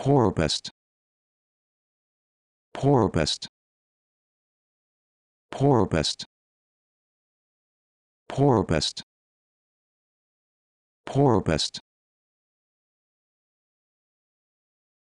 Porpoise. Porpoise. Porpoise. Porpoise. Porpoise.